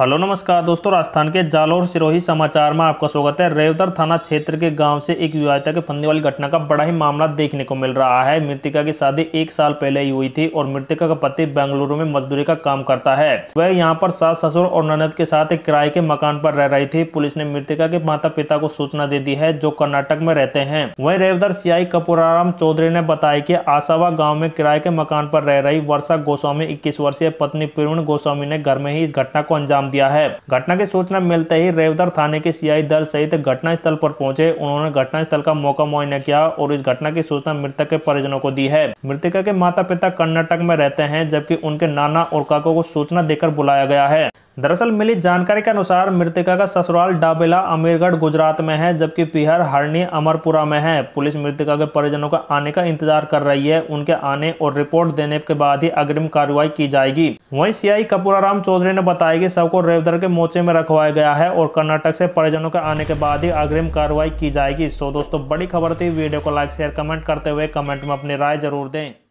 hello नमस्कार दोस्तों राजस्थान के जालौर सिरोही समाचार में आपका स्वागत है रेवदर थाना क्षेत्र के गांव से एक विवाहिता के फंदे वाली घटना का बड़ा ही मामला देखने को मिल रहा है मृतिका की शादी एक साल पहले ही हुई थी और मृतिका का पति बेंगलुरु में मजदूरी का काम करता है वह यहां पर सास ससुर और ननद के साथ एक किराए के मकान पर रह रही थी पुलिस ने मृतिका के माता पिता को सूचना दे दी है जो कर्नाटक में रहते हैं वही रेवदर सियाई कपूराराम चौधरी ने बताया की आसावा गाँव में किराए के मकान पर रह रही वर्षा गोस्वामी इक्कीस वर्षीय पत्नी पूर्ण गोस्वामी ने घर में ही इस घटना को अंजाम अंजाम दिया है घटना की सूचना मिलते ही रेवदर थाने के सीआई दल सहित घटनास्थल पर पहुंचे उन्होंने घटनास्थल का मौका मुआयना किया और इस घटना की सूचना मृतक के परिजनों को दी है मृतका के माता पिता कर्नाटक में रहते हैं जबकि उनके नाना और काको को सूचना देकर बुलाया गया है दरअसल मिली जानकारी के अनुसार मृतिका का ससुराल डाबेला अमीरगढ़ गुजरात में है जबकि पिहर हरनी अमरपुरा में है पुलिस मृतका के परिजनों का आने का इंतजार कर रही है उनके आने और रिपोर्ट देने के बाद ही अग्रिम कार्रवाई की जाएगी वहीं सीआई कपूराराम चौधरी ने बताया कि सबको रेवदर के मोर्चे में रखवाया गया है और कर्नाटक से परिजनों के आने के बाद ही अग्रिम कार्रवाई की जाएगी सो दोस्तों बड़ी खबर थी वीडियो को लाइक शेयर कमेंट करते हुए कमेंट में अपनी राय जरूर दें